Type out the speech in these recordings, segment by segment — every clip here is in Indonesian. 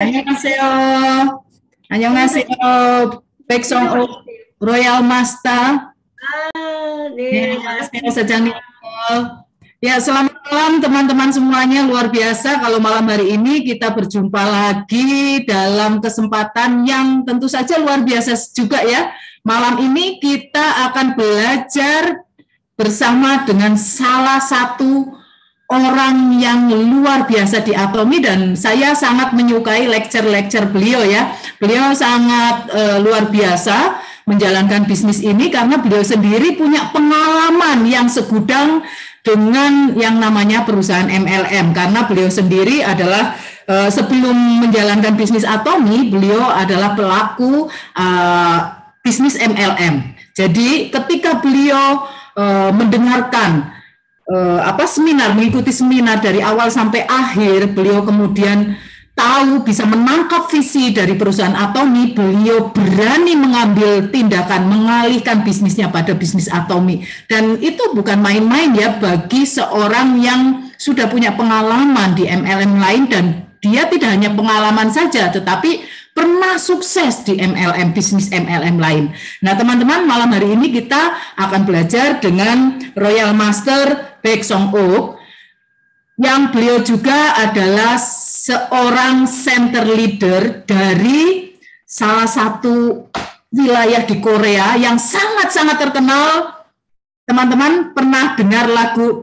안녕하세요. 안녕하세요. 백성 로얄 마스터. 아, 네. 안녕하세요, 사장님. Ya, selamat malam teman-teman semuanya. Luar biasa kalau malam hari ini kita berjumpa lagi dalam kesempatan yang tentu saja luar biasa juga ya. Malam ini kita akan belajar bersama dengan salah satu orang yang luar biasa di Atomi dan saya sangat menyukai lecture-lecture beliau ya. Beliau sangat e, luar biasa menjalankan bisnis ini karena beliau sendiri punya pengalaman yang segudang dengan yang namanya perusahaan MLM karena beliau sendiri adalah e, sebelum menjalankan bisnis Atomi, beliau adalah pelaku e, bisnis MLM. Jadi ketika beliau e, mendengarkan uh, apa seminar, mengikuti seminar dari awal sampai akhir. Beliau kemudian tahu bisa menangkap visi dari perusahaan Atomi, beliau berani mengambil tindakan mengalihkan bisnisnya pada bisnis Atomi. Dan itu bukan main-main ya bagi seorang yang sudah punya pengalaman di MLM lain dan dia tidak hanya pengalaman saja tetapi pernah sukses di MLM, bisnis MLM lain. Nah, teman-teman, malam hari ini kita akan belajar dengan Royal Master Baek Song Ok, yang beliau juga adalah seorang center leader dari salah satu wilayah di Korea yang sangat-sangat terkenal. Teman-teman pernah dengar lagu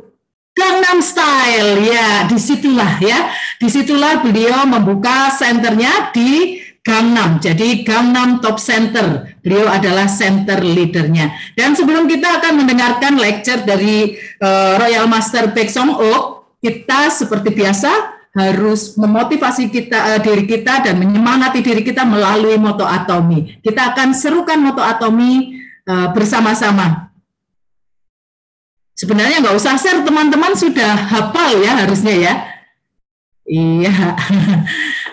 Gangnam Style, ya disitulah ya, disitulah beliau membuka senternya di Gangnam. Jadi Gangnam Top Center. Beliau adalah center leadernya. Dan sebelum kita akan mendengarkan lecture dari uh, Royal Master Baek Song Ok, kita seperti biasa harus memotivasi kita uh, diri kita dan menyemangati diri kita melalui moto atomi. Kita akan serukan moto atomi uh, bersama-sama. Sebenarnya nggak usah share, teman-teman sudah hafal ya harusnya ya. Iya.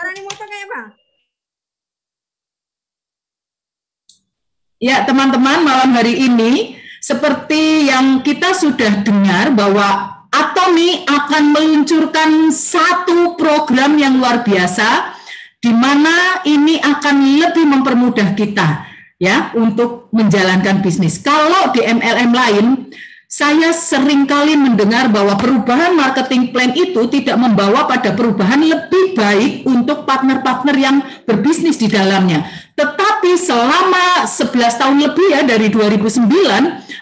Cara ini motor kayak apa? Ya, teman-teman, malam hari ini seperti yang kita sudah dengar bahwa Atomi akan meluncurkan satu program yang luar biasa di mana ini akan lebih mempermudah kita ya untuk menjalankan bisnis. Kalau di MLM lain saya seringkali mendengar bahwa perubahan marketing plan itu tidak membawa pada perubahan lebih baik untuk partner-partner yang berbisnis di dalamnya. Tetapi selama 11 tahun lebih ya dari 2009,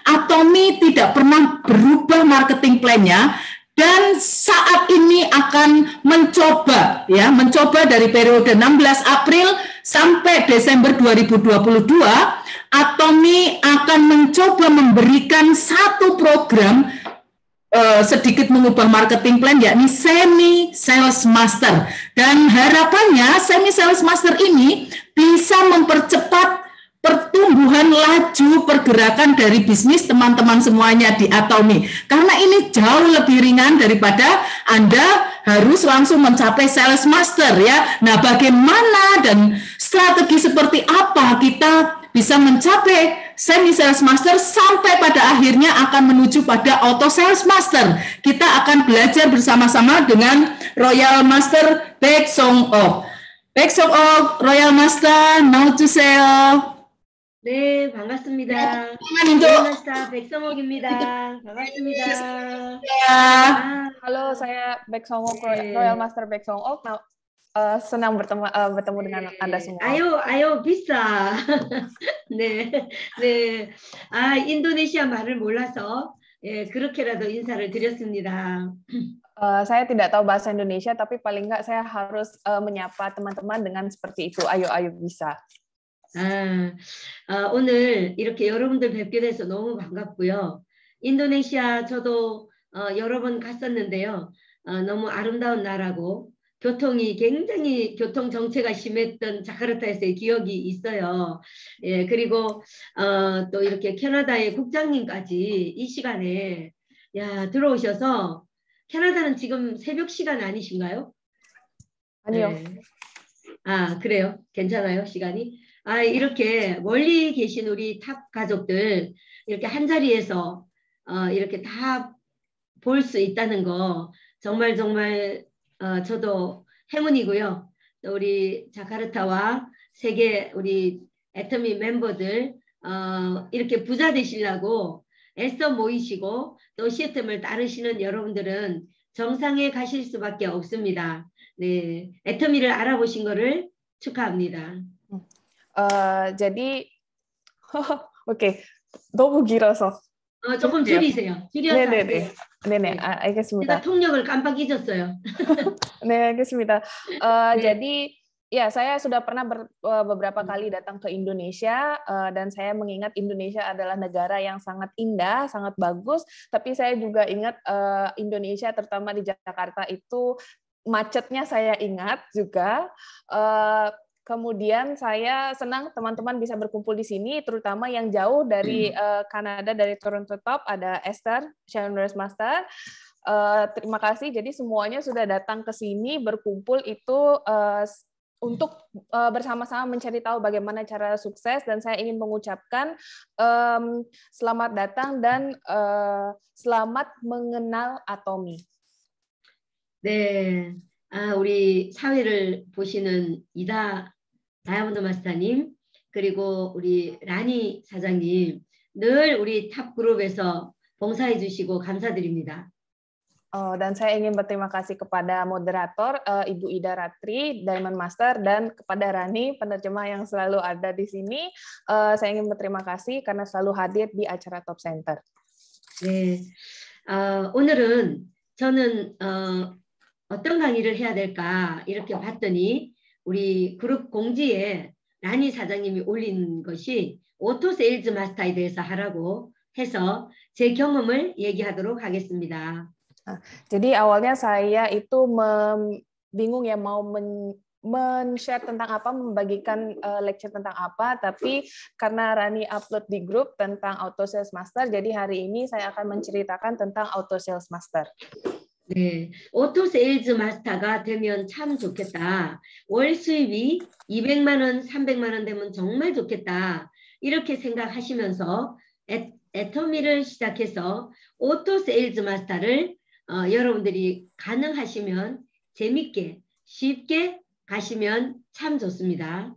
Atomi tidak pernah berubah marketing plan-nya dan saat ini akan mencoba ya mencoba dari periode 16 April sampai Desember 2022 Atomi akan mencoba memberikan satu program eh, sedikit mengubah marketing plan yakni semi sales master dan harapannya semi sales master ini bisa mempercepat pertumbuhan laju pergerakan dari bisnis teman-teman semuanya di Atomi. Karena ini jauh lebih ringan daripada Anda harus langsung mencapai sales master ya. Nah, bagaimana dan strategi seperti apa kita bisa mencapai semi sales master sampai pada akhirnya akan menuju pada auto sales master. Kita akan belajar bersama-sama dengan Royal Master Baek Song Oh. Baek Song Oh, Royal Master, now to sell 네, 반갑습니다. 반갑습니다. 백성옥입니다. 반갑습니다. 네. 아, saya back Song Ok, Royal Master back Song Ok. uh, senang bertemu uh, bertemu dengan 네. anda semua. n 유 아유 비싸. 네, 네. 아 인도네시아 말을 몰라서 예 그렇게라도 인사를 드렸습니다. Uh, saya tidak tahu bahasa Indonesia, tapi paling nggak saya harus uh, menyapa teman-teman dengan seperti itu. Ayo, ayo bisa. 아, 아, 오늘 이렇게 여러분들 뵙게 돼서 너무 반갑고요. 인도네시아 저도 어, 여러 번 갔었는데요. 어, 너무 아름다운 나라고 교통이 굉장히 교통 정체가 심했던 자카르타에서의 기억이 있어요. 예, 그리고 어, 또 이렇게 캐나다의 국장님까지 이 시간에 야 들어오셔서 캐나다는 지금 새벽 시간 아니신가요? 아니요. 네. 아 그래요? 괜찮아요 시간이? 아 이렇게 멀리 계신 우리 탑 가족들 이렇게 한 자리에서 어, 이렇게 다 볼 수 있다는 거 정말 정말 어, 저도 행운이고요. 또 우리 자카르타와 세계 우리 애터미 멤버들 어, 이렇게 부자 되시려고 애써 모이시고 또 시스템을 따르시는 여러분들은 정상에 가실 수밖에 없습니다. 네, 애터미를 알아보신 거를 축하합니다. 어, 제 a 오케이 너무 길어서 어, 조금 줄이세요. 줄여서 네네네. 네네, 아, 알겠습니다. 제가 통역을 깜빡 잊었어요. 네, 알겠습니다. 어, 네. Jadi, ya saya sudah pernah ber, e, beberapa kali datang ke Indonesia e, dan saya mengingat Indonesia adalah negara yang sangat indah, sangat bagus. Tapi saya juga ingat e, Indonesia, terutama di Jakarta itu macetnya saya ingat juga. Kemudian saya senang teman-teman bisa berkumpul di sini, terutama yang jauh dari uh, Kanada, dari Toronto Top, ada Esther, Shannon Master. Uh, terima kasih. Jadi semuanya sudah datang ke sini, berkumpul itu uh, untuk uh, bersama-sama mencari tahu bagaimana cara sukses. Dan saya ingin mengucapkan um, selamat datang dan uh, selamat mengenal Atomi. 네, 아, 우리 사회를 보시는 이다 다이아몬드 마스터님 그리고 우리 라니 사장님 늘 우리 탑 그룹에서 봉사해 주시고 감사드립니다. Oh, dan saya ingin berterima kasih kepada moderator uh, Ibu Ida Ratri, Diamond Master, dan kepada Rani penerjemah yang selalu ada di sini. Uh, saya ingin berterima kasih karena selalu hadir di acara Top Center. 네, uh, 오늘은 저는 uh, 어떤 강의를 해야 될까 이렇게 봤더니 우리 그룹 공지에 라니 사장님이 올린 것이 오토 세일즈 마스터에 대해서 하라고 해서 제 경험을 얘기하도록 하겠습니다. Jadi awalnya saya itu mem, bingung ya mau men, men-share tentang apa, membagikan uh, lecture tentang apa, tapi karena Rani upload di grup tentang Auto Sales Master, jadi hari ini saya akan menceritakan tentang Auto Sales Master. 네, 오토 세일즈 마스터가 되면 참 좋겠다. 월 수입이 200만 원, 300만 원 되면 정말 좋겠다. 이렇게 생각하시면서 애, 애터미를 시작해서 오토 세일즈 마스터를 어, 여러분들이 가능하시면 재밌게 쉽게 가시면 참 좋습니다.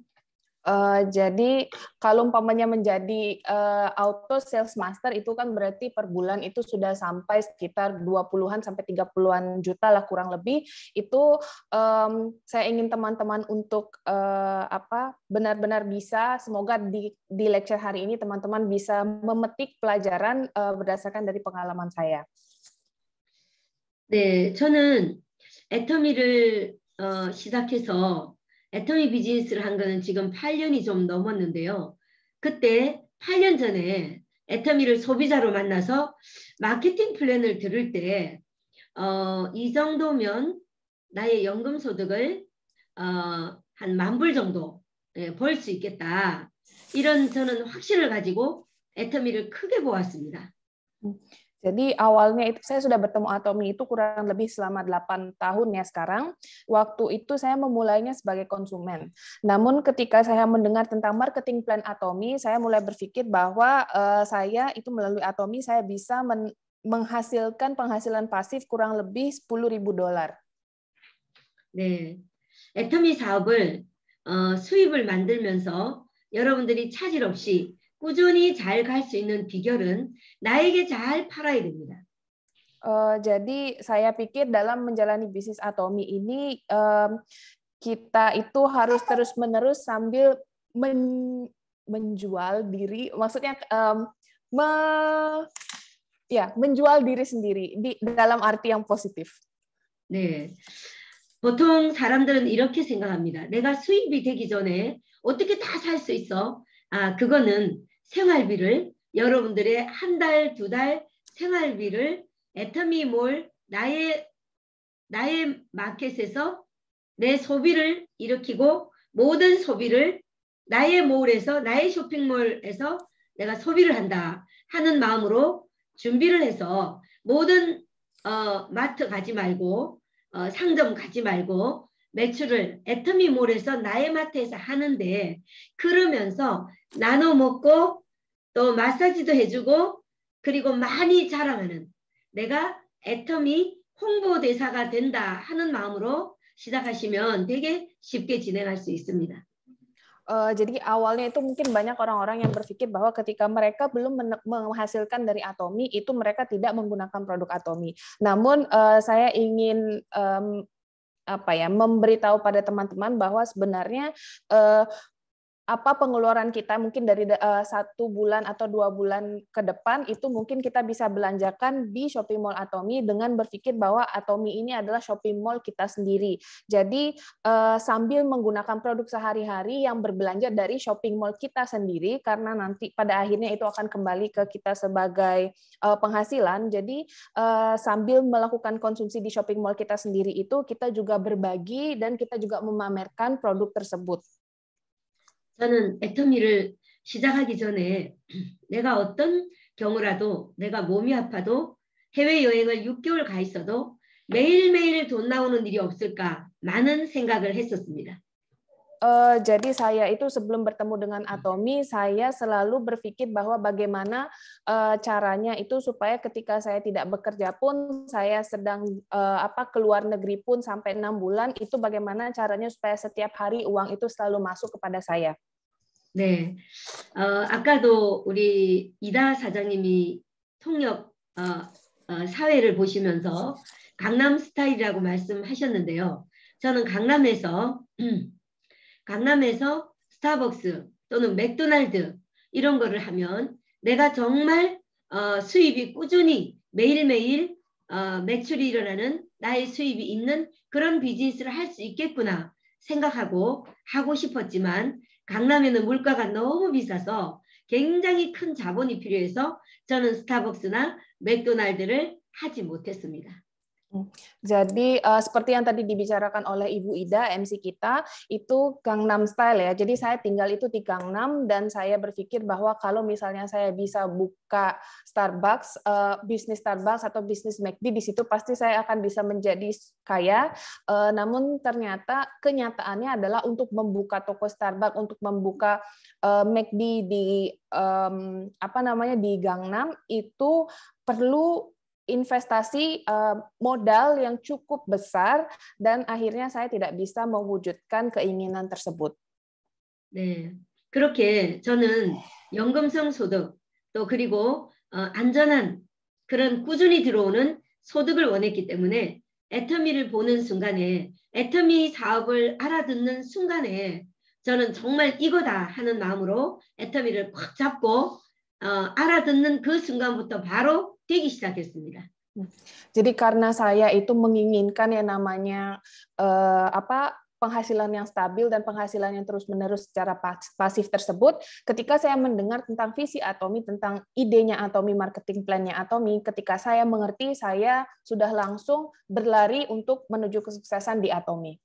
Uh, jadi kalau umpamanya menjadi uh, auto sales master itu kan berarti per bulan itu sudah sampai sekitar 20-an sampai 30-an juta lah kurang lebih. Itu um, saya ingin teman-teman untuk uh, apa benar-benar bisa semoga di di lecture hari ini teman-teman bisa memetik pelajaran uh, berdasarkan dari pengalaman saya. 네, 저는 애터미를 시작해서 애터미 비즈니스를 한 거는 지금 8년이 좀 넘었는데요. 그때 8년 전에 애터미를 소비자로 만나서 마케팅 플랜을 들을 때, 어, 이 정도면 나의 연금 소득을 어, 한만불 정도 예, 벌수 있겠다. 이런 저는 확신을 가지고 애터미를 크게 보았습니다. 음. Jadi awalnya itu saya sudah bertemu Atomi itu kurang lebih selama 8 tahun ya sekarang. Waktu itu saya memulainya sebagai konsumen. Namun ketika saya mendengar tentang marketing plan Atomi, saya mulai berpikir bahwa uh, saya itu melalui Atomi saya bisa men menghasilkan penghasilan pasif kurang lebih 10.000 dolar. 네. Atomi 사업을 어, 수입을 만들면서 여러분들이 차질 없이 꾸준히 잘 갈 수 있는 비결은 나에게 잘 팔아야 됩니다. Uh, jadi saya pikir dalam menjalani bisnis Atomi ini um, kita itu harus terus-menerus sambil men menjual diri, maksudnya um, me ya menjual diri sendiri di dalam arti yang positif. 네. 보통 사람들은 이렇게 생각합니다. 내가 수입이 되기 전에 어떻게 다 살 수 있어? 아, 그거는 생활비를 여러분들의 한 달, 두 달 생활비를 애터미몰 나의 나의 마켓에서 내 소비를 일으키고 모든 소비를 나의 몰에서 나의 쇼핑몰에서 내가 소비를 한다 하는 마음으로 준비를 해서 모든 어, 마트 가지 말고 어, 상점 가지 말고 매출을 애터미몰에서 나의 마트에서 하는데 그러면서 나눠 먹고 또 마사지도 해주고 그리고 많이 자랑하는 내가 애터미 홍보대사가 된다 하는 마음으로 시작하시면 되게 쉽게 진행할 수 있습니다. Uh, jadi awalnya itu mungkin banyak orang-orang yang berpikir bahwa ketika mereka belum menghasilkan dari Atomi itu mereka tidak menggunakan produk Atomi. Namun uh, saya ingin um, apa ya memberitahu pada teman-teman bahwa sebenarnya uh, apa pengeluaran kita mungkin dari uh, satu bulan atau dua bulan ke depan itu mungkin kita bisa belanjakan di shopping mall Atomi dengan berpikir bahwa Atomi ini adalah shopping mall kita sendiri. Jadi uh, sambil menggunakan produk sehari-hari yang berbelanja dari shopping mall kita sendiri karena nanti pada akhirnya itu akan kembali ke kita sebagai uh, penghasilan. Jadi uh, sambil melakukan konsumsi di shopping mall kita sendiri itu kita juga berbagi dan kita juga memamerkan produk tersebut. 저는 애터미를 시작하기 전에 내가 어떤 경우라도 내가 몸이 아파도 해외여행을 6개월 가 있어도 매일매일 돈 나오는 일이 없을까 많은 생각을 했었습니다. Uh, jadi saya itu sebelum bertemu dengan Atomi, saya selalu berpikir bahwa bagaimana uh, caranya itu supaya ketika saya tidak bekerja pun, saya sedang uh, apa keluar negeri pun sampai enam bulan, itu bagaimana caranya supaya setiap hari uang itu selalu masuk kepada saya. 네. 어, 아까도 우리 이다 사장님이 통역 어, 어, 사회를 보시면서 강남 스타일이라고 말씀하셨는데요. 저는 강남에서 강남에서 스타벅스 또는 맥도날드 이런 거를 하면 내가 정말 어, 수입이 꾸준히 매일매일 어, 매출이 일어나는 나의 수입이 있는 그런 비즈니스를 할 수 있겠구나 생각하고 하고 싶었지만 강남에는 물가가 너무 비싸서 굉장히 큰 자본이 필요해서 저는 스타벅스나 맥도날드를 하지 못했습니다. Hmm. Jadi uh, seperti yang tadi dibicarakan oleh Ibu Ida, MC kita itu Gangnam Style ya. Jadi saya tinggal itu di Gangnam dan saya berpikir bahwa kalau misalnya saya bisa buka Starbucks, uh, bisnis Starbucks atau bisnis McD di situ pasti saya akan bisa menjadi kaya. Uh, namun ternyata kenyataannya adalah untuk membuka toko Starbucks, untuk membuka uh, McD di um, apa namanya di Gangnam itu perlu investasi eh, modal yang cukup besar dan akhirnya saya tidak bisa mewujudkan keinginan tersebut. 네, 그렇게 저는 연금성 소득 또 그리고 어, 안전한 그런 꾸준히 들어오는 소득을 원했기 때문에 애터미를 보는 순간에 애터미 사업을 알아듣는 순간에 저는 정말 이거다 하는 마음으로 애터미를 꽉 잡고 어, 알아듣는 그 순간부터 바로 Hmm. Jadi karena saya itu menginginkan yang namanya eh, apa penghasilan yang stabil dan penghasilan yang terus-menerus secara pasif tersebut, ketika saya mendengar tentang visi Atomi, tentang idenya Atomi, marketing plannya Atomi, ketika saya mengerti, saya sudah langsung berlari untuk menuju kesuksesan di Atomi.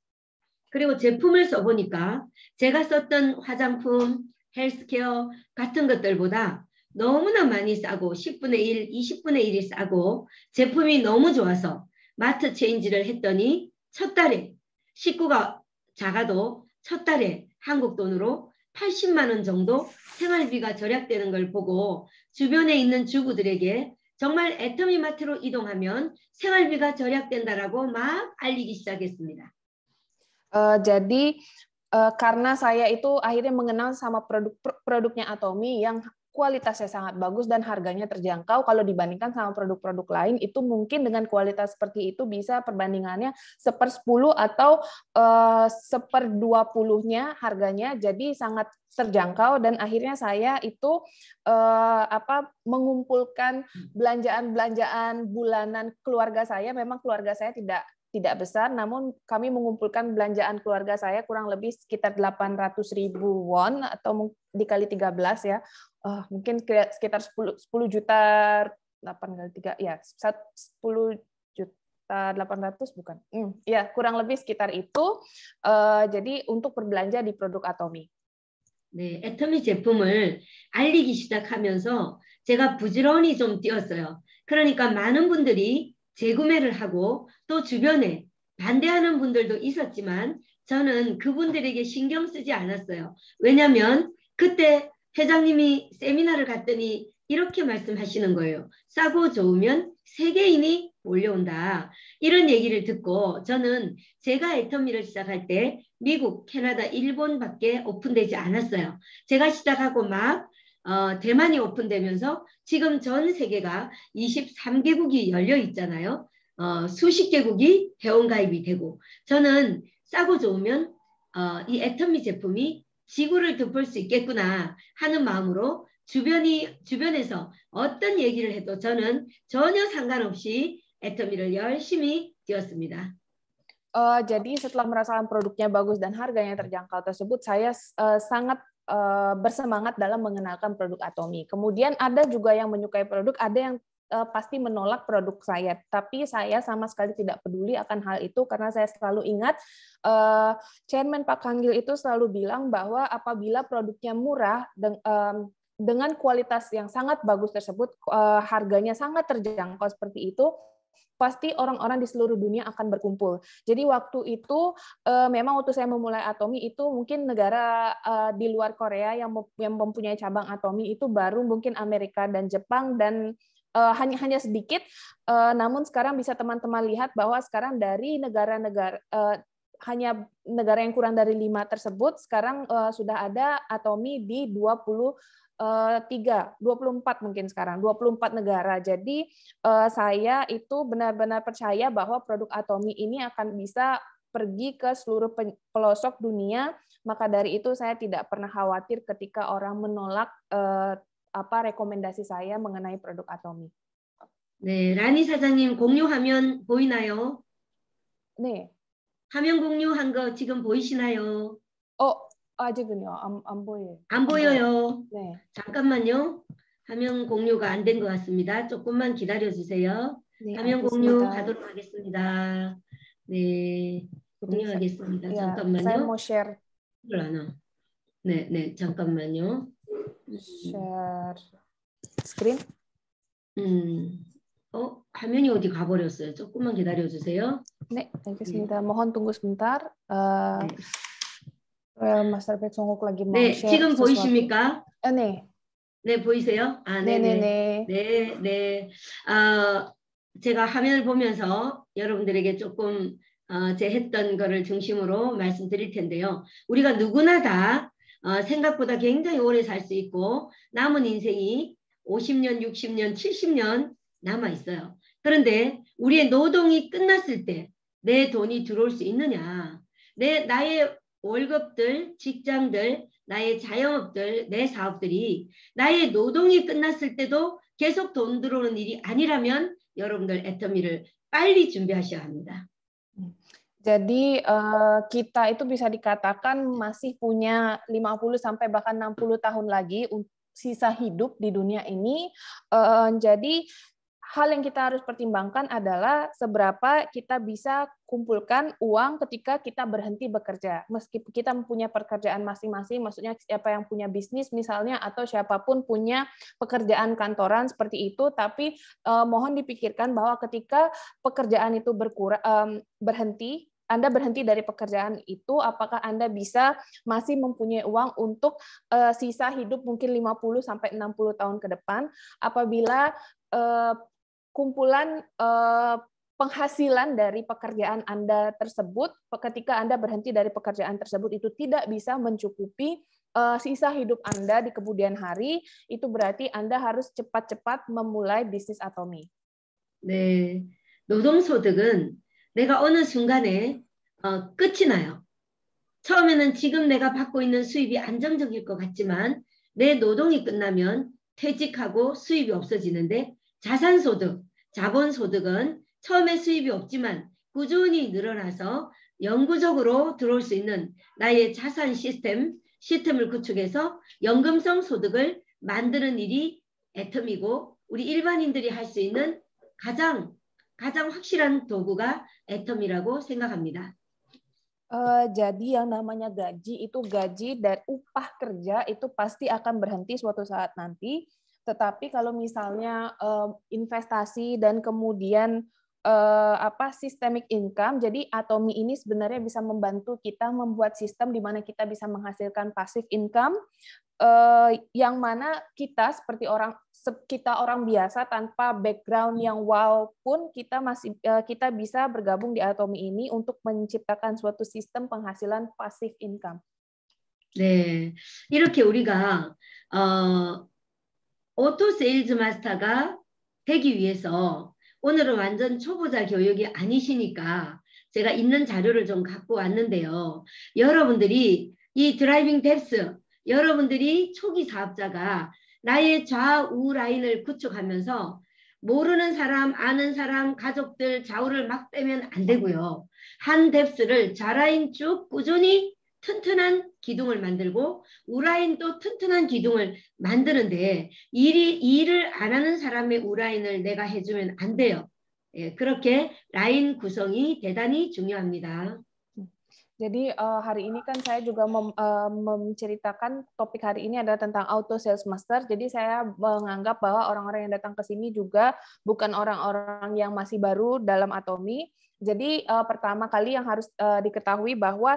그리고 제품을 써보니까 제가 썼던 화장품, 헬스케어 같은 것들보다 너무나 많이 싸고 10분의 1, 20분의 1이 싸고 제품이 너무 좋아서 마트 체인지를 했더니 첫 달에 식구가 작아도 첫 달에 한국 돈으로 80만 원 정도 생활비가 절약되는 걸 보고 주변에 있는 주부들에게 정말 애터미 마트로 이동하면 생활비가 절약된다라고 막 알리기 시작했습니다. Uh, jadi uh, karena saya itu akhirnya mengenal sama produk produknya Atomi yang kualitasnya sangat bagus dan harganya terjangkau kalau dibandingkan sama produk-produk lain itu mungkin dengan kualitas seperti itu bisa perbandingannya seper 10 atau eh, seper dua puluhnya harganya jadi sangat terjangkau dan akhirnya saya itu eh, apa mengumpulkan hmm. belanjaan-belanjaan bulanan keluarga saya memang keluarga saya tidak tidak besar, namun kami mengumpulkan belanjaan keluarga saya kurang lebih sekitar 800 ribu won atau dikali 13 ya, oh, mungkin sekitar 10, 10 juta 8 kali 3 ya 10 juta 800 bukan, hmm, ya kurang lebih sekitar itu. Uh, jadi untuk berbelanja di produk Atomi. 네, 애터미 제품을 알리기 시작하면서 제가 부지런히 좀 뛰었어요. 그러니까 많은 분들이 재구매를 하고 또 주변에 반대하는 분들도 있었지만 저는 그분들에게 신경 쓰지 않았어요. 왜냐하면 그때 회장님이 세미나를 갔더니 이렇게 말씀하시는 거예요. 싸고 좋으면 세계인이 몰려온다. 이런 얘기를 듣고 저는 제가 애터미를 시작할 때 미국, 캐나다, 일본밖에 오픈되지 않았어요. 제가 시작하고 막 어, 대만이 오픈되면서 지금 전 세계가 23개국이 열려 있잖아요. 어, 수십 개국이 회원가입이 되고 저는 싸고 좋으면 어, 이 애터미 제품이 지구를 덮을 수 있겠구나 하는 마음으로 주변이 주변에서 어떤 얘기를 해도 저는 전혀 상관없이 애터미를 열심히 뛰었습니다. Uh, jadi setelah merasakan produknya bagus dan harganya terjangkau tersebut, saya uh, sangat Eh, bersemangat dalam mengenalkan produk Atomi. Kemudian ada juga yang menyukai produk, ada yang eh, pasti menolak produk saya. Tapi saya sama sekali tidak peduli akan hal itu karena saya selalu ingat eh, Chairman Pak Kanggil itu selalu bilang bahwa apabila produknya murah dengan kualitas yang sangat bagus tersebut, harganya sangat terjangkau seperti itu, pasti orang-orang di seluruh dunia akan berkumpul. Jadi waktu itu eh, memang waktu saya memulai Atomi itu mungkin negara eh, di luar Korea yang mempunyai cabang Atomi itu baru mungkin Amerika dan Jepang dan eh, hanya hanya sedikit. namun sekarang bisa teman-teman lihat bahwa sekarang dari negara-negara hanya negara yang kurang dari lima tersebut sekarang sudah ada atomi di 20 Eh, tiga, dua puluh empat mungkin sekarang, dua puluh empat negara. Jadi eh, saya itu benar-benar percaya bahwa produk Atomi ini akan bisa pergi ke seluruh pelosok dunia. Maka dari itu saya tidak pernah khawatir ketika orang menolak eh, apa rekomendasi saya mengenai produk Atomi. 네, 라니 사장님 공유하면 보이나요? 네. 화면 공유한 거 지금 보이시나요? 아직은요. 안, 안 보여요. 안 보여요. 네. 잠깐만요. 화면 공유가 안된것 같습니다. 조금만 기다려 주세요. 네, 화면 공유 가도록 하겠습니다. 네. 공유하겠습니다. 잠깐만요. 뭐 이걸 안 네, 네. 잠깐만요. 스크린? 음. 어, 화면이 어디 가버렸어요. 조금만 기다려 주세요. 네, 알겠습니다. 네. mohon t 마스터 백종옥 락이 네, 지금 보이십니까? Eh, 네, 아, 네. 네, 보이세요? 네, 네. 아, 네네네. 네네. 네, 제가 화면을 보면서 여러분들에게 조금 어, 제 했던 거를 중심으로 말씀드릴 텐데요. 우리가 누구나 다 어, 생각보다 굉장히 오래 살 수 있고 남은 인생이 50년, 60년, 70년 남아 있어요. 그런데 우리의 노동이 끝났을 때 내 돈이 들어올 수 있느냐? 내 나의 월급들, 직장들, 나의 자영업들, 내 사업들이 나의 노동이 끝났을 때도 계속 돈 들어오는 일이 아니라면 여러분들 애터미를 빨리 준비하셔야 합니다. Jadi uh, kita itu bisa dikatakan masih punya 50 sampai bahkan 60 tahun lagi sisa hidup di dunia ini. Uh, jadi hal yang kita harus pertimbangkan adalah seberapa kita bisa kumpulkan uang ketika kita berhenti bekerja. Meskipun kita mempunyai pekerjaan masing-masing, maksudnya siapa yang punya bisnis misalnya atau siapapun punya pekerjaan kantoran seperti itu, tapi eh, mohon dipikirkan bahwa ketika pekerjaan itu berkurang eh, berhenti anda berhenti dari pekerjaan itu, apakah Anda bisa masih mempunyai uang untuk uh, sisa hidup mungkin 50 sampai 60 tahun ke depan? Apabila uh, kumpulan eh, penghasilan dari pekerjaan Anda tersebut ketika Anda berhenti dari pekerjaan tersebut itu tidak bisa mencukupi uh, sisa hidup Anda di kemudian hari, itu berarti Anda harus cepat-cepat memulai bisnis atomi. 네. 노동 소득은 내가 어느 순간에 어, 끝이 나요. 처음에는 지금 내가 받고 있는 수입이 안정적일 것 같지만 내 노동이 끝나면 퇴직하고 수입이 없어지는데 자산 소득 자본소득은 처음에 수입이 없지만 꾸준히 늘어나서 영구적으로 들어올 수 있는 나의 자산 시스템, 시스템을 구축해서 연금성 소득을 만드는 일이 애텀이고 우리 일반인들이 할 수 있는 가장 가장 확실한 도구가 애텀이라고 생각합니다. Uh, jadi yang namanya gaji itu gaji dan upah kerja itu pasti akan berhenti suatu saat nanti Tetapi kalau misalnya investasi dan kemudian apa systemic income. Jadi Atomi ini sebenarnya bisa membantu kita membuat sistem di mana kita bisa menghasilkan passive income yang mana kita seperti orang kita orang biasa tanpa background yang wow pun kita masih kita bisa bergabung di Atomi ini untuk menciptakan suatu sistem penghasilan passive income. 네, 이렇게 우리가 어, 오토 세일즈 마스터가 되기 위해서 오늘은 완전 초보자 교육이 아니시니까 제가 있는 자료를 좀 갖고 왔는데요. 여러분들이 이 드라이빙 뎁스 여러분들이 초기 사업자가 나의 좌우 라인을 구축하면서 모르는 사람, 아는 사람, 가족들 좌우를 막 빼면 안 되고요. 한 뎁스를 좌라인 쭉 꾸준히 튼튼한 기둥을 만들고 우라인 또 튼튼한 기둥을 만드는데 일이 일을 안 하는 사람의 우라인을 내가 해주면 안 돼요. 예, 그렇게 라인 구성이 대단히 중요합니다. Jadi uh, hari ini kan saya juga mem, uh, menceritakan topik hari ini adalah tentang auto sales master. Jadi saya menganggap bahwa orang-orang yang datang ke sini juga bukan orang-orang yang masih baru dalam Atomi. Jadi uh, pertama kali yang harus uh, diketahui bahwa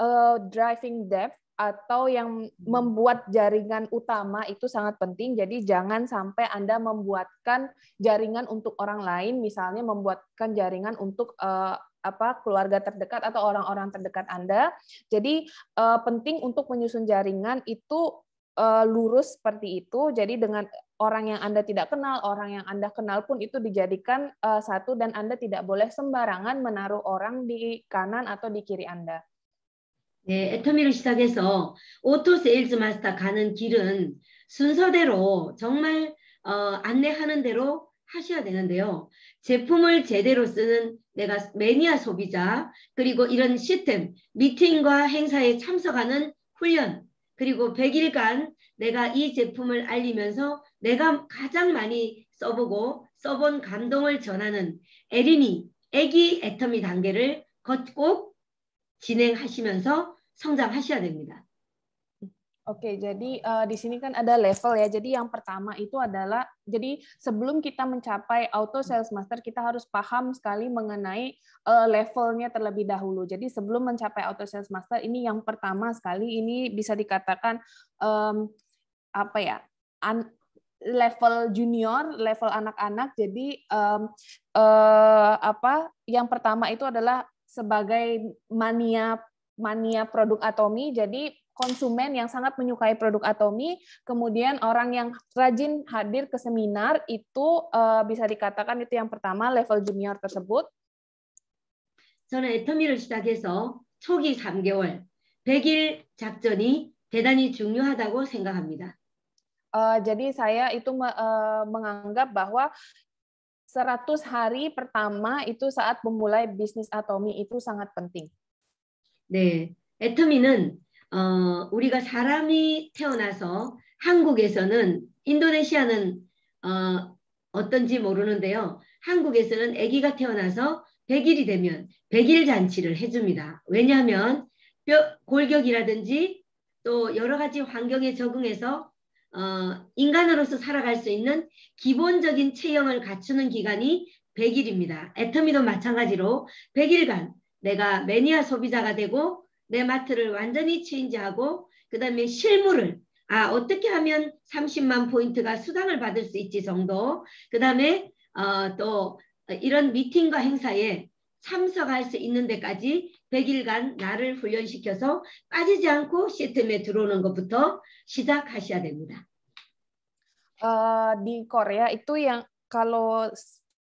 uh, driving depth atau yang hmm. membuat jaringan utama itu sangat penting. Jadi jangan sampai Anda membuatkan jaringan untuk orang lain, misalnya membuatkan jaringan untuk uh, apa keluarga terdekat atau orang-orang terdekat Anda. Jadi uh, penting untuk menyusun jaringan itu uh, lurus seperti itu. Jadi dengan orang yang Anda tidak kenal, orang yang Anda kenal pun itu dijadikan uh, satu dan Anda tidak boleh sembarangan menaruh orang di kanan atau di kiri Anda. 네, 애터미를 시작해서 오토 세일즈 마스터 가는 길은 순서대로 정말 어, 안내하는 대로 하셔야 되는데요. 제품을 제대로 쓰는 내가 매니아 소비자 그리고 이런 시스템 미팅과 행사에 참석하는 훈련 그리고 100일간 내가 이 제품을 알리면서 내가 가장 많이 써보고 써본 감동을 전하는 에린이 애기 애터미 단계를 걷고 진행하시면서 성장하셔야 됩니다. Oke, jadi uh, di sini kan ada level ya. Jadi yang pertama itu adalah, jadi sebelum kita mencapai auto sales master, kita harus paham sekali mengenai uh, levelnya terlebih dahulu. Jadi sebelum mencapai auto sales master, ini yang pertama sekali, ini bisa dikatakan um, apa ya, un, level junior, level anak-anak. Jadi um, uh, apa? Yang pertama itu adalah sebagai mania mania produk Atomi. Jadi konsumen yang sangat menyukai produk Atomi, kemudian orang yang rajin hadir ke seminar itu uh, bisa dikatakan itu yang pertama level junior tersebut. 저는 애터미를 시작해서 초기 3개월 100일 작전이 대단히 중요하다고 생각합니다. Uh, jadi saya itu uh, menganggap bahwa 100 hari pertama itu saat memulai bisnis atomi itu sangat penting. 네, 애터미는 어, 우리가 사람이 태어나서 한국에서는 인도네시아는 어, 어떤지 모르는데요. 한국에서는 아기가 태어나서 100일이 되면 100일 잔치를 해줍니다. 왜냐면 뼈, 골격이라든지 또 여러 가지 환경에 적응해서 어, 인간으로서 살아갈 수 있는 기본적인 체형을 갖추는 기간이 100일입니다. 애터미도 마찬가지로 100일간 내가 매니아 소비자가 되고 내 마트를 완전히 체인지하고 그 다음에 실물을 아 어떻게 하면 30만 포인트가 수당을 받을 수 있지 정도 그 다음에 어, 또 이런 미팅과 행사에 참석할 수 있는 데까지 100일간 나를 훈련시켜서 빠지지 않고 시스템에 들어오는 것부터 시작하셔야 됩니다. Uh, di Korea itu yang kalau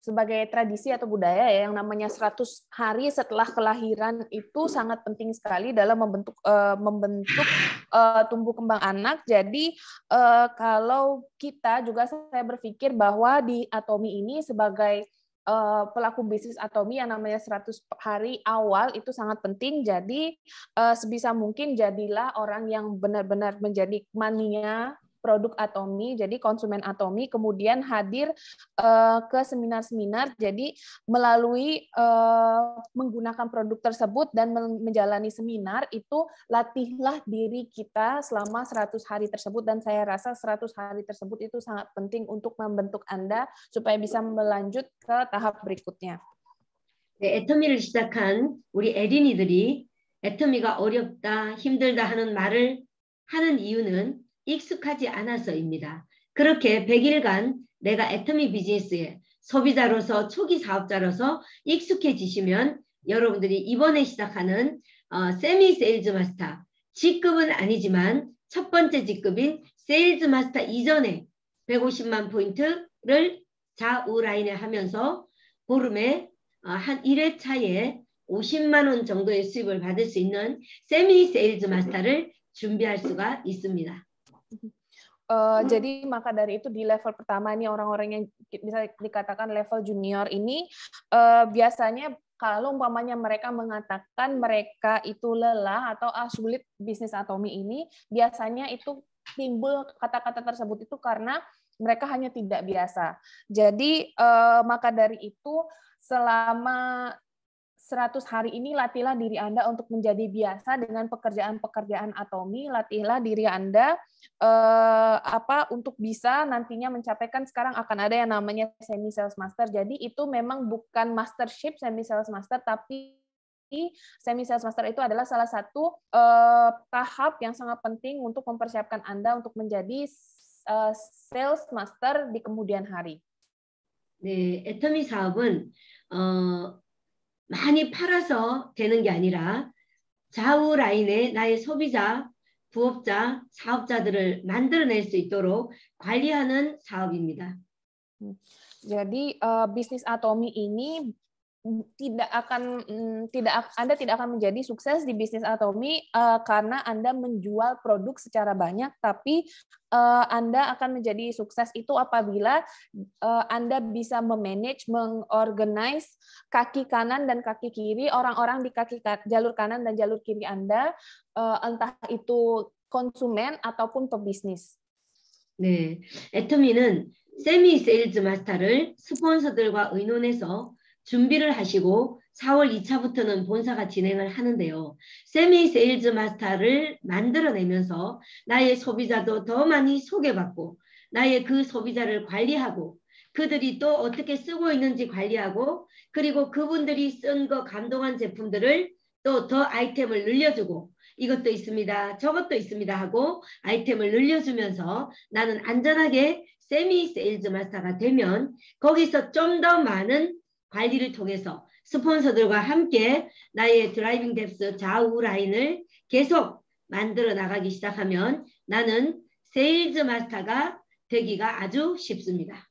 sebagai tradisi atau budaya ya, yang namanya 100 hari setelah kelahiran itu sangat penting sekali dalam membentuk uh, membentuk uh, tumbuh kembang anak. Jadi uh, kalau kita juga saya berpikir bahwa di Atomi ini sebagai Eh, pelaku bisnis atau yang namanya 100 hari awal itu sangat penting. Jadi eh, sebisa mungkin jadilah orang yang benar-benar menjadi mania produk Atomi. Jadi konsumen Atomi kemudian hadir uh, ke seminar-seminar. Jadi melalui uh, menggunakan produk tersebut dan menjalani seminar itu latihlah diri kita selama 100 hari tersebut dan saya rasa 100 hari tersebut itu sangat penting untuk membentuk Anda supaya bisa melanjut ke tahap berikutnya. 네, 애터미를 시작한 우리 에린이들이 애터미가 어렵다, 힘들다 하는 말을 하는 이유는 익숙하지 않아서입니다. 그렇게 100일간 내가 애터미 비즈니스에 소비자로서 초기 사업자로서 익숙해지시면 여러분들이 이번에 시작하는 어, 세미 세일즈 마스터 직급은 아니지만 첫 번째 직급인 세일즈 마스터 이전에 150만 포인트를 좌우 라인에 하면서 보름에 어, 한 1회차에 50만 원 정도의 수입을 받을 수 있는 세미 세일즈 마스터를 준비할 수가 있습니다. Uh, hmm. Jadi maka dari itu di level pertama ini orang-orang yang bisa dikatakan level junior ini uh, biasanya kalau umpamanya mereka mengatakan mereka itu lelah atau ah, sulit bisnis atomi ini, biasanya itu timbul kata-kata tersebut itu karena mereka hanya tidak biasa. Jadi uh, maka dari itu selama 100 hari ini latihlah diri Anda untuk menjadi biasa dengan pekerjaan-pekerjaan atomi, latihlah diri Anda eh, apa untuk bisa nantinya mencapai kan sekarang akan ada yang namanya semi sales master. Jadi itu memang bukan mastership semi sales master tapi semi sales master itu adalah salah satu eh, tahap yang sangat penting untuk mempersiapkan Anda untuk menjadi eh, sales master di kemudian hari. 네, 애터미 사업은 어, 많이 팔아서 되는 게 아니라 좌우 라인에 나의 소비자, 부업자, 사업자들을 만들어낼 수 있도록 관리하는 사업입니다. 음. Jadi uh, bisnis Atomi ini tidak akan mm, tidak Anda tidak akan menjadi sukses di bisnis atomi uh, eh, karena Anda menjual produk secara banyak tapi uh, Anda akan menjadi sukses itu apabila uh, Anda bisa memanage mengorganize kaki kanan dan kaki kiri orang-orang di kaki jalur kanan dan jalur kiri Anda uh, entah itu konsumen ataupun pebisnis. 네. atomi는 semi-sales 마스터를 스폰서들과 의논해서 준비를 하시고 4월 2차부터는 본사가 진행을 하는데요. 세미 세일즈 마스터를 만들어내면서 나의 소비자도 더 많이 소개받고 나의 그 소비자를 관리하고 그들이 또 어떻게 쓰고 있는지 관리하고 그리고 그분들이 쓴 거 감동한 제품들을 또 더 아이템을 늘려주고 이것도 있습니다. 저것도 있습니다 하고 아이템을 늘려주면서 나는 안전하게 세미 세일즈 마스터가 되면 거기서 좀 더 많은 관리를 통해서 스폰서들과 함께 나의 드라이빙 뎁스 좌우 라인을 계속 만들어 나가기 시작하면 나는 세일즈 마스터가 되기가 아주 쉽습니다.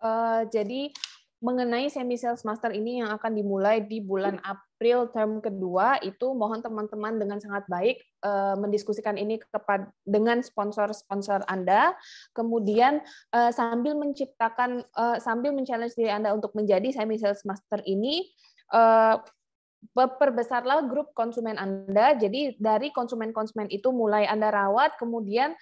Uh, 어, j mengenai semi sales master ini yang akan dimulai di bulan April term kedua itu mohon teman-teman dengan sangat baik eh, mendiskusikan ini kepada dengan sponsor-sponsor Anda kemudian eh, sambil menciptakan eh, sambil men-challenge diri Anda untuk menjadi semi sales master ini uh, perbesarlah grup konsumen Anda jadi dari konsumen-konsumen itu mulai Anda rawat kemudian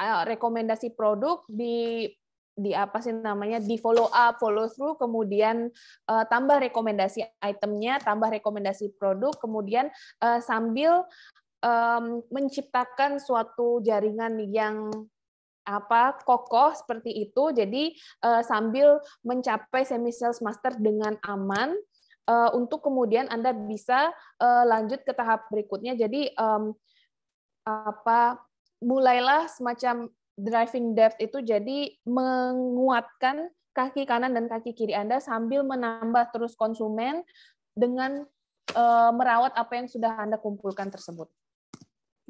rekomendasi produk di di apa sih namanya di follow up, follow through, kemudian uh, tambah rekomendasi itemnya, tambah rekomendasi produk, kemudian uh, sambil um, menciptakan suatu jaringan yang apa kokoh seperti itu. Jadi uh, sambil mencapai semi sales master dengan aman uh, untuk kemudian Anda bisa uh, lanjut ke tahap berikutnya. Jadi um, apa mulailah semacam driving depth itu jadi menguatkan kaki kanan dan kaki kiri Anda sambil menambah terus konsumen dengan uh, merawat apa yang sudah Anda kumpulkan tersebut.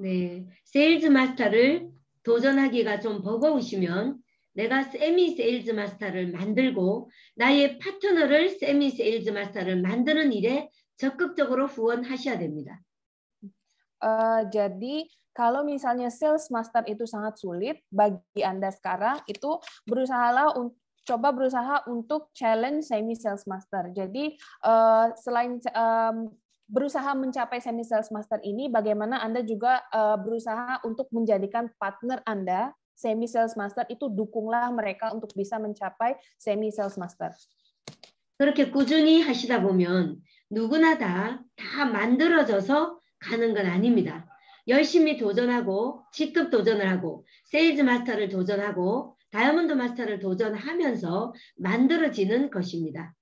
네, 세일즈 마스터를 도전하기가 좀 버거우시면 내가 세미 세일즈 마스터를 만들고 나의 파트너를 세미 세일즈 마스터를 만드는 일에 적극적으로 후원하셔야 됩니다. Uh, jadi kalau misalnya sales master itu sangat sulit bagi Anda sekarang itu berusahalah coba berusaha untuk challenge semi sales master. Jadi eh, selain berusaha mencapai semi sales master ini, bagaimana Anda juga eh, berusaha untuk menjadikan partner Anda semi sales master itu dukunglah mereka untuk bisa mencapai semi sales master. 그렇게 꾸준히 하시다 보면 누구나 다다 만들어져서 가는 건 아닙니다. 열심히 도전하고 직급 도전을 하고 세일즈 마스터를 도전하고 다이아몬드 마스터를 도전하면서 만들어지는 것입니다.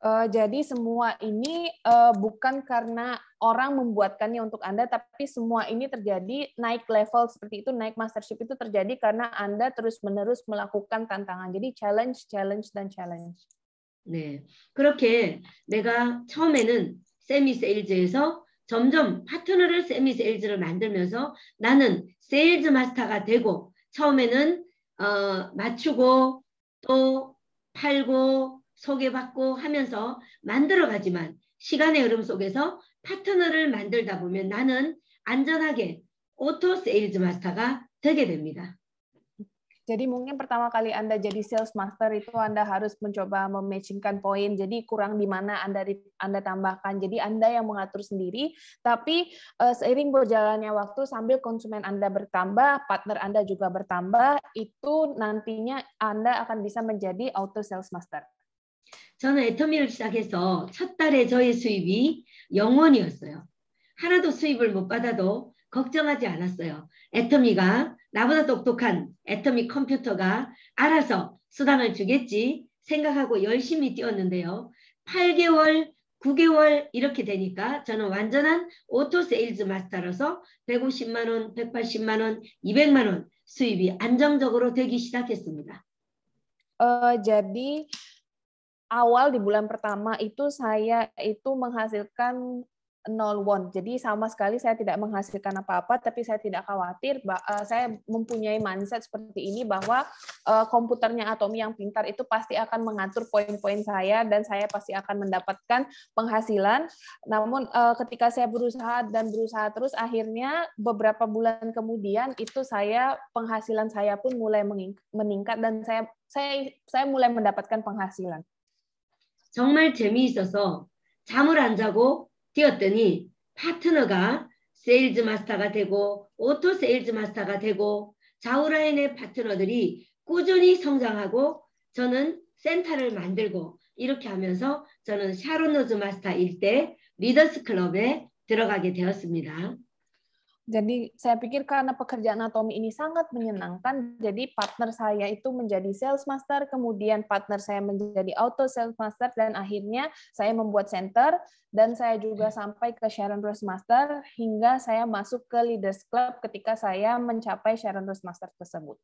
Uh, jadi semua ini uh, bukan karena orang membuatkannya untuk Anda, tapi semua ini terjadi naik level seperti itu, naik mastership itu terjadi karena Anda terus-menerus melakukan tantangan. Jadi challenge, challenge, dan challenge. 네, 그렇게 내가 처음에는 세미 세일즈에서 점점 파트너를 세미 세일즈를 만들면서 나는 세일즈 마스터가 되고 처음에는 어, 맞추고 또 팔고 소개받고 하면서 만들어가지만 시간의 흐름 속에서 파트너를 만들다 보면 나는 안전하게 오토 세일즈 마스터가 되게 됩니다. Jadi mungkin pertama kali Anda jadi sales master itu Anda harus mencoba mematchingkan poin. Jadi kurang di mana Anda Anda tambahkan. Jadi Anda yang mengatur sendiri, tapi eh, seiring berjalannya waktu sambil konsumen Anda bertambah, partner Anda juga bertambah, itu nantinya Anda akan bisa menjadi auto sales master. 저는 애터미를 시작해서 첫 달에 저의 수입이 0원이었어요. 하나도 수입을 못 받아도 걱정하지 않았어요. 애터미가 나보다 똑똑한 애터미 컴퓨터가 알아서 수당을 주겠지 생각하고 열심히 뛰었는데요. 8개월, 9개월 이렇게 되니까 저는 완전한 오토 세일즈 마스터로서 150만 원, 180만 원, 200만 원 수입이 안정적으로 되기 시작했습니다. 어, h jadi awal di bulan pertama itu saya itu menghasilkan nol won. Jadi sama sekali saya tidak menghasilkan apa-apa, tapi saya tidak khawatir. Eh, saya mempunyai mindset seperti ini bahwa eh, komputernya Atomi yang pintar itu pasti akan mengatur poin-poin saya dan saya pasti akan mendapatkan penghasilan. Namun eh, ketika saya berusaha dan berusaha terus, akhirnya beberapa bulan kemudian itu saya penghasilan saya pun mulai meningkat dan saya saya saya mulai mendapatkan penghasilan. 정말 재미있어서 잠을 안 자고 뛰었더니 파트너가 세일즈 마스터가 되고 오토 세일즈 마스터가 되고 자우라인의 파트너들이 꾸준히 성장하고 저는 센터를 만들고 이렇게 하면서 저는 샤론 노즈 마스터 일 때 리더스 클럽에 들어가게 되었습니다. Jadi saya pikir karena pekerjaan anatomi ini sangat menyenangkan, jadi partner saya itu menjadi sales master, kemudian partner saya menjadi auto sales master, dan akhirnya saya membuat center, dan saya juga hmm. sampai ke Sharon Rose Master, hingga saya masuk ke Leaders Club ketika saya mencapai Sharon Rose Master tersebut.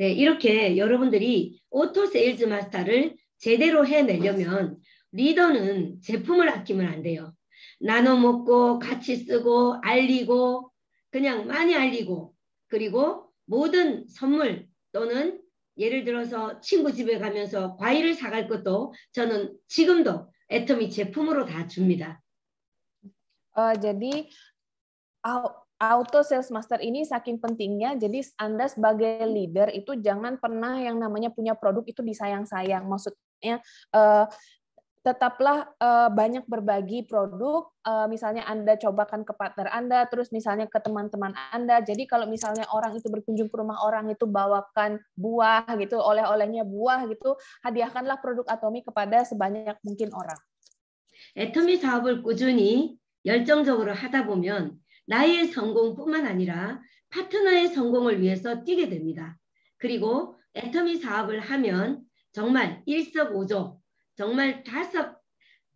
네, 이렇게 여러분들이 auto sales master를 제대로 해내려면 리더는 제품을 아끼면 안 돼요. 나눠 먹고 같이 쓰고 알리고 그냥 많이 알리고 그리고 모든 선물 또는 예를 들어서 친구 집에 가면서 과일을 사 갈 것도 저는 지금도 애터미 제품으로 다 줍니다. Uh, jadi auto sales master ini saking pentingnya jadi Anda sebagai leader itu jangan pernah yang namanya punya produk itu disayang-sayang maksudnya uh, tetaplah uh, banyak berbagi produk. Uh, misalnya Anda cobakan ke partner Anda, terus misalnya ke teman-teman Anda. Jadi kalau misalnya orang itu berkunjung ke rumah orang itu bawakan buah gitu, oleh-olehnya buah gitu, hadiahkanlah produk Atomi kepada sebanyak mungkin orang. Atomi 사업을 꾸준히 열정적으로 하다 보면 나의 성공뿐만 아니라 파트너의 성공을 위해서 뛰게 됩니다. 그리고 애터미 사업을 하면 정말 일석오조 정말 다섯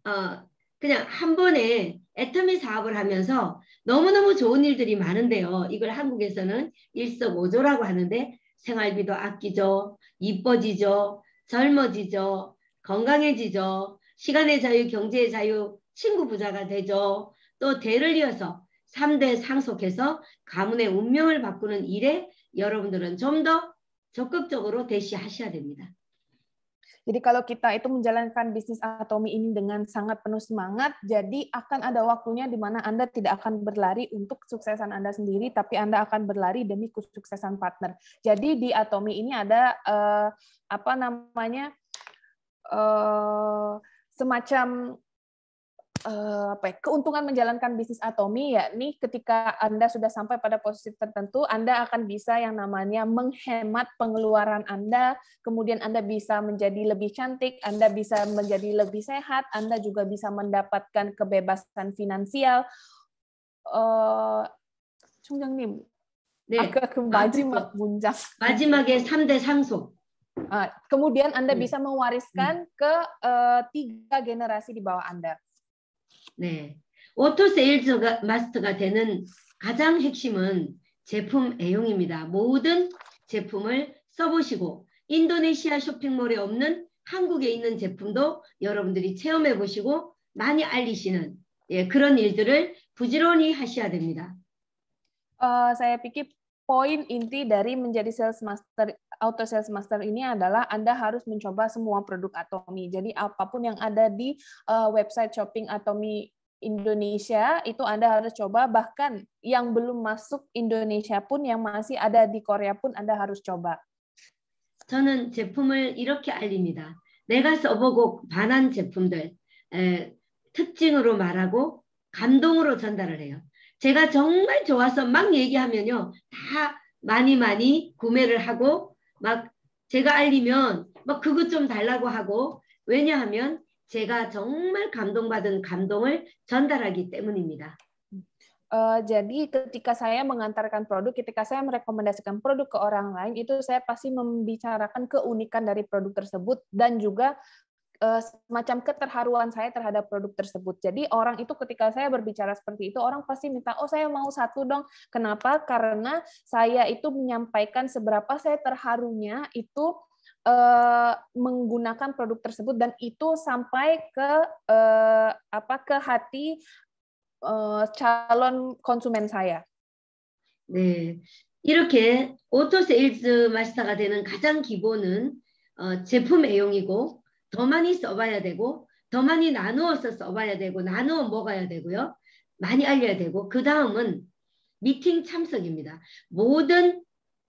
어 그냥 한 번에 애터미 사업을 하면서 너무너무 좋은 일들이 많은데요. 이걸 한국에서는 일석오조라고 하는데 생활비도 아끼죠. 이뻐지죠. 젊어지죠. 건강해지죠. 시간의 자유, 경제의 자유, 친구 부자가 되죠. 또 대를 이어서 3대 상속해서 가문의 운명을 바꾸는 일에 여러분들은 좀 더 적극적으로 대시하셔야 됩니다. Jadi kalau kita itu menjalankan bisnis atomi ini dengan sangat penuh semangat, jadi akan ada waktunya di mana Anda tidak akan berlari untuk kesuksesan Anda sendiri, tapi Anda akan berlari demi kesuksesan partner. Jadi di atomi ini ada eh, apa namanya eh, semacam uh, apa ya, keuntungan menjalankan bisnis Atomi yakni ketika Anda sudah sampai pada posisi tertentu, Anda akan bisa yang namanya menghemat pengeluaran Anda, kemudian Anda bisa menjadi lebih cantik, Anda bisa menjadi lebih sehat, Anda juga bisa mendapatkan kebebasan finansial. Uh, eh, 총장님, 네. 아까 그 마지막 문장. 마지막에 3 kemudian Anda bisa mewariskan ke eh, tiga generasi di bawah Anda. 네. 워터 세일즈 마스터가 되는 가장 핵심은 제품 애용입니다. 모든 제품을 써보시고 인도네시아 쇼핑몰에 없는 한국에 있는 제품도 여러분들이 체험해 보시고 많이 알리시는 예, 그런 일들을 부지런히 하셔야 됩니다. u 어, saya pikir poin inti dari menjadi sales master auto sales master ini adalah Anda harus mencoba semua produk Atomi. Jadi apapun yang ada di uh, website shopping Atomi Indonesia itu Anda harus coba bahkan yang belum masuk Indonesia pun yang masih ada di Korea pun Anda harus coba. 저는 제품을 이렇게 알립니다. 내가 써보고 반한 제품들 에, 특징으로 말하고 감동으로 전달을 해요. 제가 정말 좋아서 막 얘기하면요. 다 많이 많이 구매를 하고 막 제가 알리면 막 그것 좀 달라고 하고 왜냐하면 제가 정말 감동받은 감동을 전달하기 때문입니다. Uh, jadi ketika saya mengantarkan produk, ketika saya merekomendasikan produk ke orang lain, itu saya pasti membicarakan keunikan dari produk tersebut dan juga Eh, semacam keterharuan saya terhadap produk tersebut. Jadi orang itu ketika saya berbicara seperti itu orang pasti minta oh saya mau satu dong. Kenapa? Karena saya itu menyampaikan seberapa saya terharunya itu eh, menggunakan produk tersebut dan itu sampai ke eh, apa ke hati eh, calon konsumen saya. 네. 이렇게 auto sales 마스터가 되는 가장 기본은 어, 제품 애용이고 더 많이 써봐야 되고 더 많이 나누어서 써봐야 되고 나누어 먹어야 되고요. 많이 알려야 되고 그 다음은 미팅 참석입니다. 모든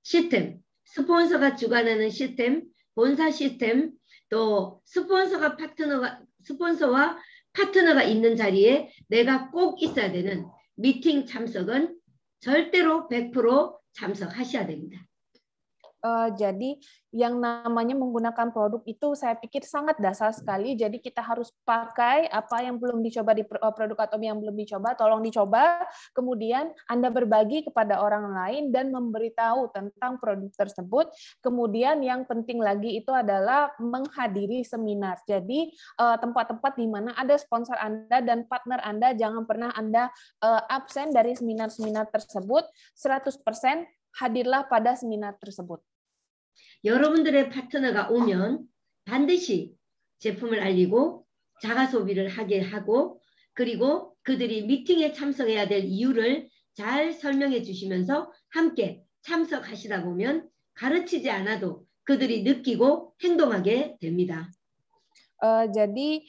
시스템, 스폰서가 주관하는 시스템, 본사 시스템, 또 스폰서가 파트너가 스폰서와 파트너가 있는 자리에 내가 꼭 있어야 되는 미팅 참석은 절대로 100% 참석하셔야 됩니다. Uh, jadi yang namanya menggunakan produk itu saya pikir sangat dasar sekali. Jadi kita harus pakai apa yang belum dicoba di eh, produk atau yang belum dicoba, tolong dicoba. Kemudian Anda berbagi kepada orang lain dan memberitahu tentang produk tersebut. Kemudian yang penting lagi itu adalah menghadiri seminar. Jadi eh, tempat-tempat di mana ada sponsor Anda dan partner Anda jangan pernah Anda absen dari seminar-seminar tersebut 100% hadirlah pada seminar tersebut. 여러분들의 파트너가 오면 반드시 제품을 알리고 자가 소비를 하게 하고 그리고 그들이 미팅에 참석해야 될 이유를 잘 설명해 주시면서 함께 참석하시다 보면 가르치지 않아도 그들이 느끼고 행동하게 됩니다. Uh, jadi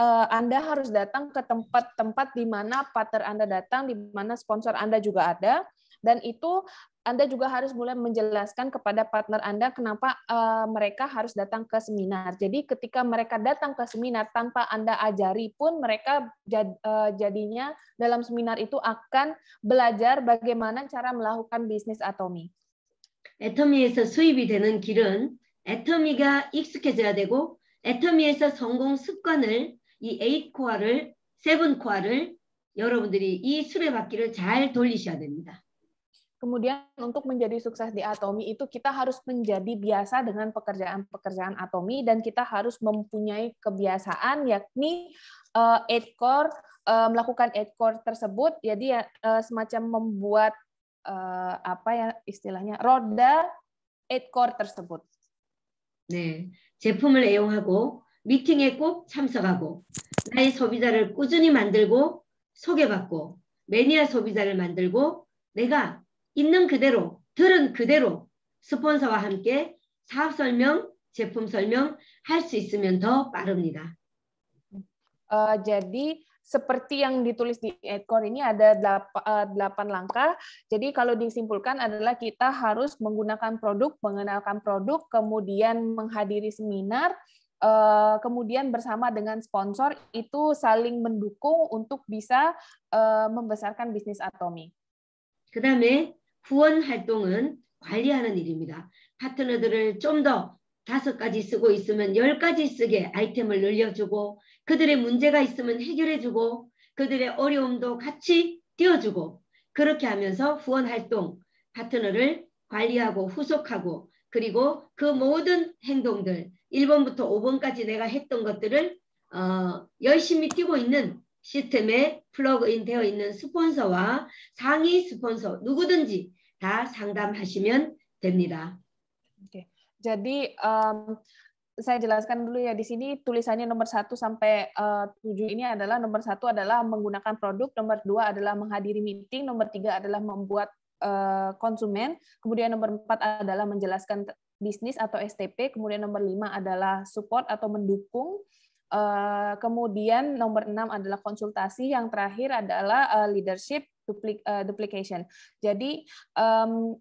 uh, Anda harus datang ke tempat-tempat di mana partner Anda datang, di mana sponsor Anda juga ada, dan itu Anda juga harus mulai menjelaskan kepada partner Anda kenapa uh, mereka harus datang ke seminar. Jadi ketika mereka datang ke seminar tanpa Anda ajari pun mereka jad, uh, jadinya dalam seminar itu akan belajar bagaimana cara melakukan bisnis atomi. a t o m i 에서 수입이 되는 길은 애터미가 익숙해져야 되고 애터미에서 성공 습관을 이 에이코어를 세븐코어를 여러분들이 이 수레바퀴를 잘 돌리셔야 됩니다. Kemudian untuk menjadi sukses di atomi itu kita harus menjadi biasa dengan pekerjaan-pekerjaan atomi dan kita harus mempunyai kebiasaan yakni uh, eight core uh, melakukan eight core tersebut jadi uh, semacam membuat uh, apa ya istilahnya roda eight core tersebut. 네, 제품을 애용하고 미팅에 꼭 참석하고 나의 소비자를 꾸준히 만들고 소개받고 매니아 소비자를 만들고 내가 있는 그대로, 들은 그대로 스폰서와 함께 사업 설명, 제품 설명 할수 있으면 더 빠릅니다. Uh, jadi seperti yang ditulis di ekor ini ada 8 langkah. Jadi kalau disimpulkan adalah kita harus menggunakan produk, mengenalkan produk, kemudian menghadiri seminar, kemudian bersama dengan sponsor itu saling mendukung untuk bisa membesarkan bisnis Atomi. 그다음에 후원 활동은 관리하는 일입니다. 파트너들을 좀 더 다섯 가지 쓰고 있으면 열 가지 쓰게 아이템을 늘려주고 그들의 문제가 있으면 해결해주고 그들의 어려움도 같이 띄워주고 그렇게 하면서 후원 활동 파트너를 관리하고 후속하고 그리고 그 모든 행동들 1번부터 5번까지 내가 했던 것들을 어, 열심히 뛰고 있는 시스템에 플러그인 되어 있는 스폰서와 상위 스폰서 누구든지 다 상담하시면 됩니다. Okay. Jadi um, saya jelaskan dulu ya di sini tulisannya nomor 1 sampai eh, tujuh ini adalah nomor satu adalah menggunakan produk, nomor dua adalah menghadiri meeting, nomor tiga adalah membuat uh, konsumen, kemudian nomor empat adalah menjelaskan bisnis atau STP, kemudian nomor lima adalah support atau mendukung, Eh, kemudian nomor enam adalah konsultasi, yang terakhir adalah eh, leadership eh, duplication. Jadi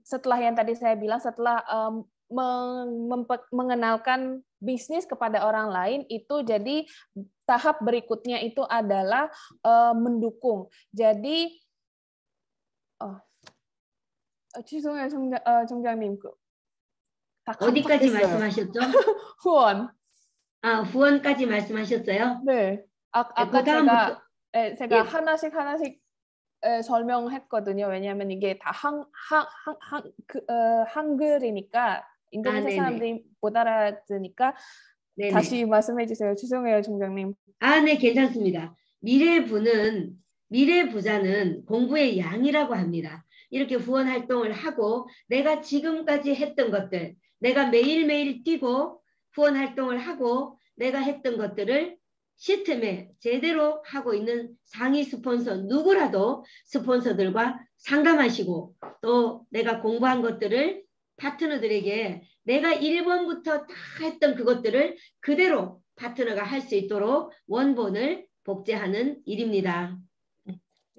setelah yang tadi saya bilang, setelah mengenalkan bisnis kepada orang lain itu jadi tahap berikutnya itu adalah mendukung. Jadi oh, 죄송해요, 정장, 어, 정장님. 그, 다 아, 후원까지 말씀하셨어요? 네. 아, 네, 아까 제가 예, 제가 예. 하나씩 하나씩 예, 설명했거든요. 왜냐하면 이게 다 한 한 한그 어, 한글이니까 인도네시아 아, 사람들이 못 알아듣니까 으 네네. 다시 말씀해 주세요. 죄송해요, 총장님. 아, 네, 괜찮습니다. 미래부는 미래 부자는 공부의 양이라고 합니다. 이렇게 후원 활동을 하고 내가 지금까지 했던 것들, 내가 매일매일 뛰고 후원 활동을 하고 내가 했던 것들을 시스템에 제대로 하고 있는 상위 스폰서 누구라도 스폰서들과 상담하시고 또 내가 공부한 것들을 파트너들에게 내가 1번부터 다 했던 그것들을 그대로 파트너가 할 수 있도록 원본을 복제하는 일입니다.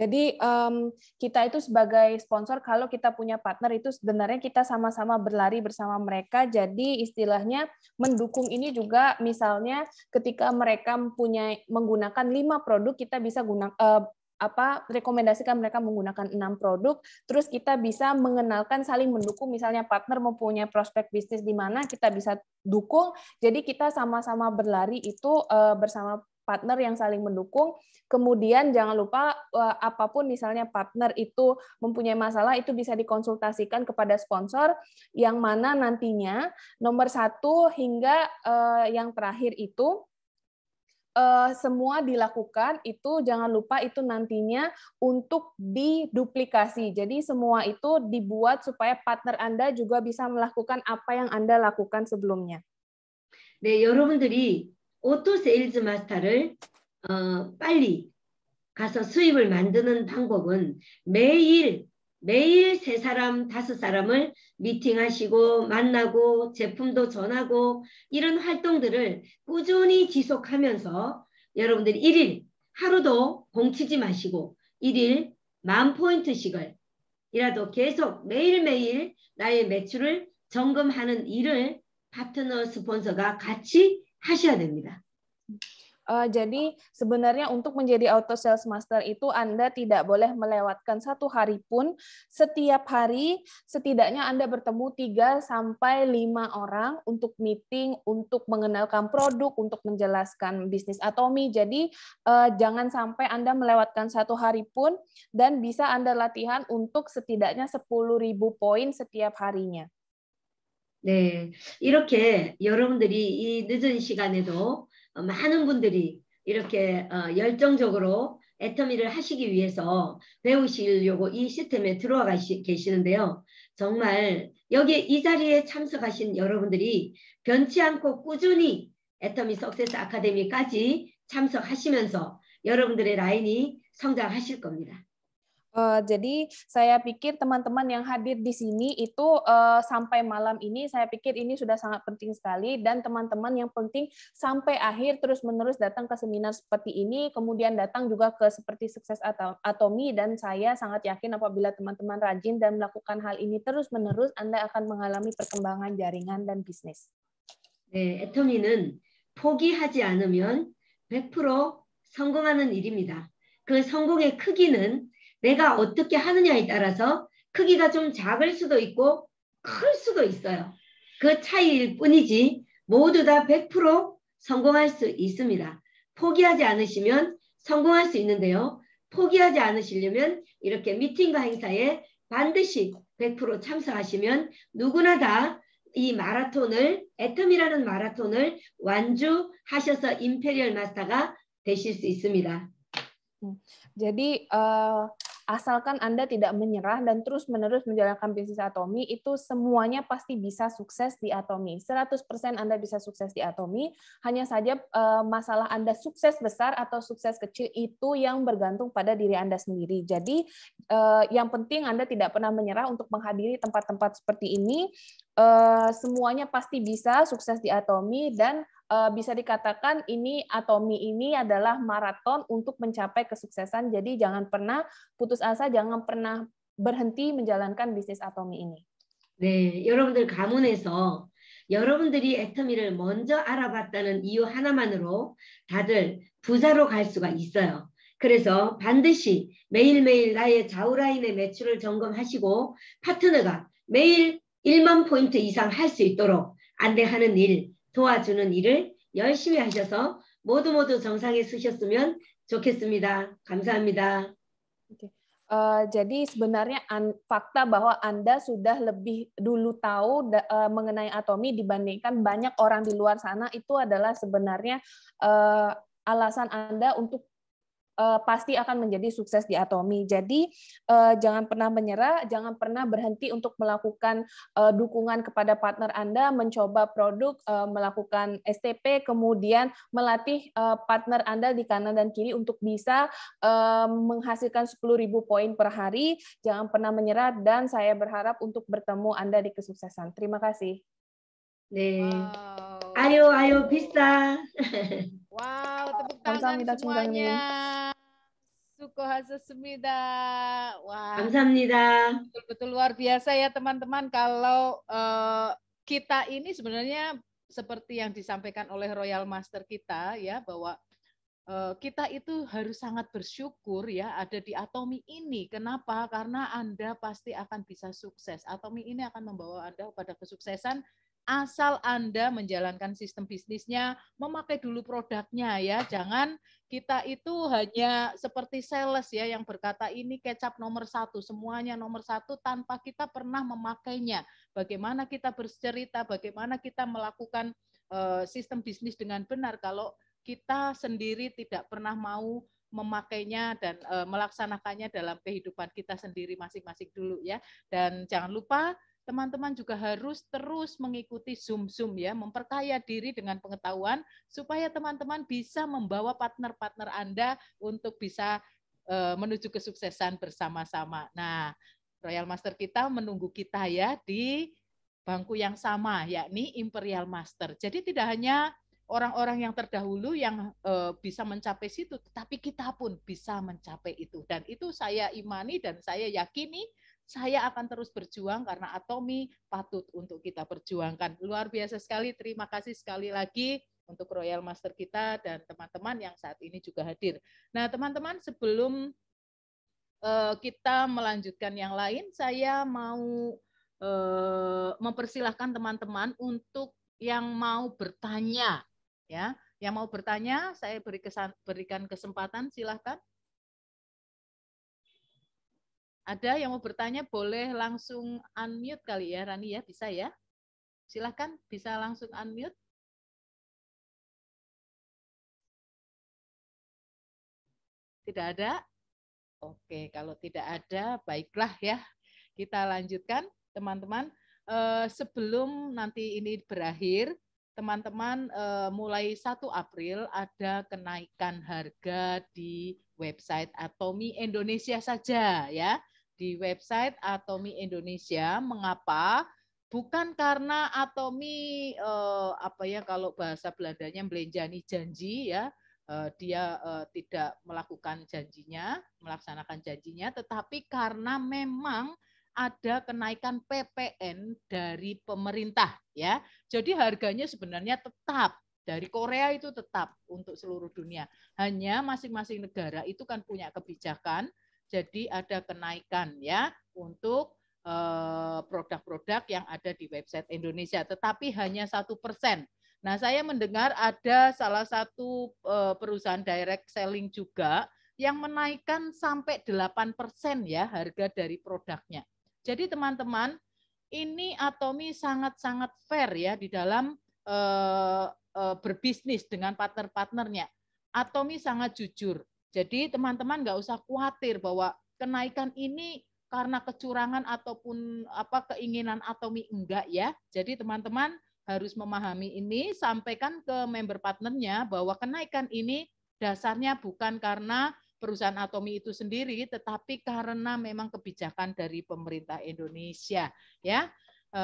Jadi um, kita itu sebagai sponsor kalau kita punya partner itu sebenarnya kita sama-sama berlari bersama mereka. Jadi istilahnya mendukung ini juga misalnya ketika mereka punya menggunakan lima produk kita bisa guna uh, apa rekomendasikan mereka menggunakan enam produk terus kita bisa mengenalkan saling mendukung misalnya partner mempunyai prospek bisnis di mana kita bisa dukung jadi kita sama-sama berlari itu uh, bersama partner yang saling mendukung. Kemudian jangan lupa eh, apapun misalnya partner itu mempunyai masalah itu bisa dikonsultasikan kepada sponsor yang mana nantinya nomor satu hingga eh, yang terakhir itu eh, semua dilakukan itu jangan lupa itu nantinya untuk diduplikasi. Jadi semua itu dibuat supaya partner Anda juga bisa melakukan apa yang Anda lakukan sebelumnya. 네, 여러분들이 오토 세일즈 마스터를 어, 빨리 가서 수입을 만드는 방법은 매일 매일 세 사람 다섯 사람을 미팅하시고 만나고 제품도 전하고 이런 활동들을 꾸준히 지속하면서 여러분들 일일 하루도 공치지 마시고 일일 만 포인트씩을 이라도 계속 매일매일 나의 매출을 점검하는 일을 파트너 스폰서가 같이 하셔야 됩니다. Uh, jadi sebenarnya untuk menjadi auto sales master itu Anda tidak boleh melewatkan satu hari pun. Setiap hari setidaknya Anda bertemu 3 sampai 5 orang untuk meeting, untuk mengenalkan produk, untuk menjelaskan bisnis Atomi. Jadi uh, jangan sampai Anda melewatkan satu hari pun dan bisa Anda latihan untuk setidaknya 10.000 poin setiap harinya. 네, 이렇게 여러분들이 이 늦은 시간에도 많은 분들이 이렇게 어, 열정적으로 애터미를 하시기 위해서 배우시려고 이 시스템에 들어와 계시는데요. 정말 여기 이 자리에 참석하신 여러분들이 변치 않고 꾸준히 애터미 석세스 아카데미까지 참석하시면서 여러분들의 라인이 성장하실 겁니다. Uh, jadi saya pikir teman-teman yang hadir di sini itu uh, sampai malam ini saya pikir ini sudah sangat penting sekali dan teman-teman yang penting sampai akhir terus-menerus datang ke seminar seperti ini, kemudian datang juga ke seperti sukses atau atomi dan saya sangat yakin apabila teman-teman rajin dan melakukan hal ini terus-menerus Anda akan mengalami perkembangan jaringan dan bisnis. Atomi는 포기하지 않으면 100% 성공하는 일입니다. 그 성공의 크기는 내가 어떻게 하느냐에 따라서 크기가 좀 작을 수도 있고 클 수도 있어요. 그 차이일 뿐이지 모두 다 100% 성공할 수 있습니다. 포기하지 않으시면 성공할 수 있는데요. 포기하지 않으시려면 이렇게 미팅과 행사에 반드시 100% 참석하시면 누구나 다 이 마라톤을 애텀이라는 마라톤을 완주하셔서 임페리얼 마스터가 되실 수 있습니다. 음. Jadi uh, asalkan Anda tidak menyerah dan terus-menerus menjalankan bisnis Atomi, itu semuanya pasti bisa sukses di Atomi. 100% Anda bisa sukses di Atomi, hanya saja eh, masalah Anda sukses besar atau sukses kecil itu yang bergantung pada diri Anda sendiri. Jadi eh, yang penting Anda tidak pernah menyerah untuk menghadiri tempat-tempat seperti ini. Eh, semuanya pasti bisa sukses di Atomi dan bisa dikatakan ini atomi ini adalah maraton untuk mencapai kesuksesan. Jadi jangan pernah putus asa, jangan pernah berhenti menjalankan bisnis atomi ini. 네, 여러분들 가문에서 여러분들이 애터미를 먼저 알아봤다는 이유 하나만으로 다들 부자로 갈 수가 있어요. 그래서 반드시 매일매일 나의 좌우라인의 매출을 점검하시고 파트너가 매일 1만 포인트 이상 할 수 있도록 안내하는 일 도와주는 일을 열심히 하셔서 모두 모두 정상에 쓰셨으면 좋겠습니다. 감사합니다. Uh, jadi sebenarnya an, fakta bahwa Anda sudah lebih dulu tahu da, uh, mengenai atomi dibandingkan banyak orang di luar sana itu adalah sebenarnya uh, alasan Anda untuk uh, pasti akan menjadi sukses di Atomi. Jadi uh, jangan pernah menyerah, jangan pernah berhenti untuk melakukan uh, dukungan kepada partner Anda, mencoba produk, uh, melakukan STP, kemudian melatih uh, partner Anda di kanan dan kiri untuk bisa uh, menghasilkan 10.000 poin per hari. Jangan pernah menyerah dan saya berharap untuk bertemu Anda di kesuksesan. Terima kasih. Wow. Ayo, ayo bisa. Wow, tepuk tangan Kamsahamnida, semuanya. semida. Wah. Wow. Betul-betul luar biasa ya teman-teman kalau uh, kita ini sebenarnya seperti yang disampaikan oleh Royal Master kita ya bahwa eh, kita itu harus sangat bersyukur ya ada di Atomi ini. Kenapa? Karena Anda pasti akan bisa sukses. Atomi ini akan membawa Anda pada kesuksesan asal Anda menjalankan sistem bisnisnya, memakai dulu produknya ya. Jangan kita itu hanya seperti sales ya yang berkata ini kecap nomor satu, semuanya nomor satu tanpa kita pernah memakainya. Bagaimana kita bercerita, bagaimana kita melakukan eh, sistem bisnis dengan benar kalau kita sendiri tidak pernah mau memakainya dan eh, melaksanakannya dalam kehidupan kita sendiri masing-masing dulu ya. Dan jangan lupa teman-teman juga harus terus mengikuti Zoom-Zoom ya, memperkaya diri dengan pengetahuan supaya teman-teman bisa membawa partner-partner Anda untuk bisa eh, menuju kesuksesan bersama-sama. Nah, Royal Master kita menunggu kita ya di bangku yang sama, yakni Imperial Master. Jadi tidak hanya orang-orang yang terdahulu yang eh, bisa mencapai situ, tetapi kita pun bisa mencapai itu. Dan itu saya imani dan saya yakini saya akan terus berjuang karena Atomi patut untuk kita perjuangkan. Luar biasa sekali, terima kasih sekali lagi untuk Royal Master kita dan teman-teman yang saat ini juga hadir. Nah, teman-teman sebelum eh, kita melanjutkan yang lain, saya mau eh, mempersilahkan teman-teman untuk yang mau bertanya ya yang mau bertanya saya berikan kesempatan silahkan ada yang mau bertanya boleh langsung unmute kali ya Rani ya bisa ya. Silahkan bisa langsung unmute. Tidak ada? Oke, kalau tidak ada baiklah ya. Kita lanjutkan teman-teman. Eh, sebelum nanti ini berakhir, teman-teman eh, mulai 1 April ada kenaikan harga di website Atomi Indonesia saja ya di website Atomi Indonesia. Mengapa? Bukan karena Atomi eh, apa ya kalau bahasa Belandanya melenjani janji ya, eh, dia eh, tidak melakukan janjinya, melaksanakan janjinya, tetapi karena memang ada kenaikan PPN dari pemerintah ya. Jadi harganya sebenarnya tetap dari Korea itu tetap untuk seluruh dunia. Hanya masing-masing negara itu kan punya kebijakan jadi ada kenaikan ya untuk eh, produk-produk yang ada di website Indonesia, tetapi hanya satu persen. Nah, saya mendengar ada salah satu eh, perusahaan direct selling juga yang menaikkan sampai delapan persen ya harga dari produknya. Jadi teman-teman, ini Atomi sangat-sangat fair ya di dalam eh, berbisnis dengan partner-partnernya. Atomi sangat jujur. Jadi teman-teman nggak usah khawatir bahwa kenaikan ini karena kecurangan ataupun apa keinginan atomi enggak ya. Jadi teman-teman harus memahami ini, sampaikan ke member partnernya bahwa kenaikan ini dasarnya bukan karena perusahaan atomi itu sendiri, tetapi karena memang kebijakan dari pemerintah Indonesia. Ya, e,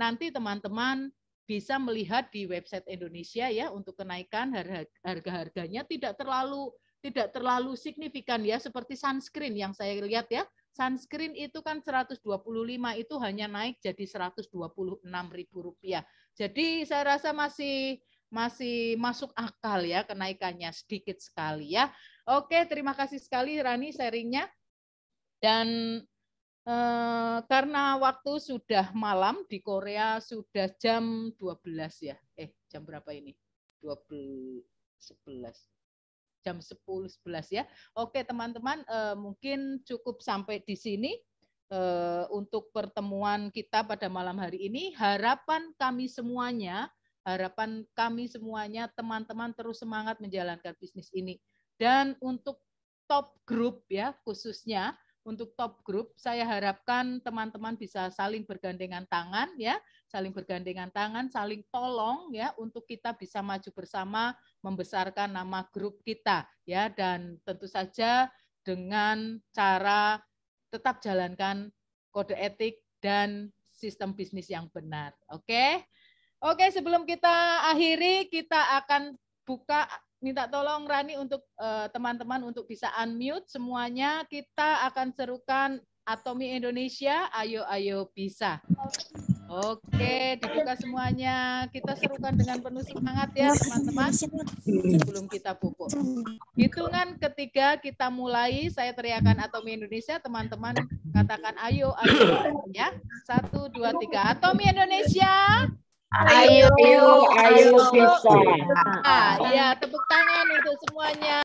nanti teman-teman bisa melihat di website Indonesia ya untuk kenaikan harga harganya tidak terlalu tidak terlalu signifikan ya seperti sunscreen yang saya lihat ya. Sunscreen itu kan 125 itu hanya naik jadi 126.000 rupiah. Jadi saya rasa masih masih masuk akal ya kenaikannya sedikit sekali ya. Oke, terima kasih sekali Rani sharingnya. Dan eh, karena waktu sudah malam di Korea sudah jam 12 ya. Eh, jam berapa ini? 12 11 jam 10 11 ya. Oke, teman-teman, eh, mungkin cukup sampai di sini eh, untuk pertemuan kita pada malam hari ini. Harapan kami semuanya, harapan kami semuanya teman-teman terus semangat menjalankan bisnis ini. Dan untuk top group ya khususnya untuk top group saya harapkan teman-teman bisa saling bergandengan tangan ya saling bergandengan tangan, saling tolong ya untuk kita bisa maju bersama membesarkan nama grup kita ya dan tentu saja dengan cara tetap jalankan kode etik dan sistem bisnis yang benar. Oke. Okay? Oke, okay, sebelum kita akhiri kita akan buka minta tolong Rani untuk eh, teman-teman uh, untuk bisa unmute semuanya. Kita akan serukan Atomi Indonesia, ayo ayo bisa. Oke, dibuka semuanya. Kita serukan dengan penuh semangat ya, teman-teman. Sebelum kita pupuk. Hitungan ketiga kita mulai. Saya teriakan Atomi Indonesia, teman-teman katakan ayo, ayo ya. Satu, dua, tiga. Atomi Indonesia. Ayo, ayo, ayo ayo, ayo, ayo. Ah, ya, tepuk tangan untuk semuanya.